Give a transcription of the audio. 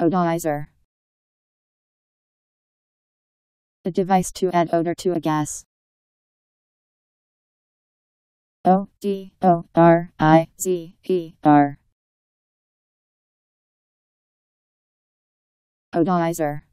Odorizer A device to add odor to a gas. O D O R I Z E R Odorizer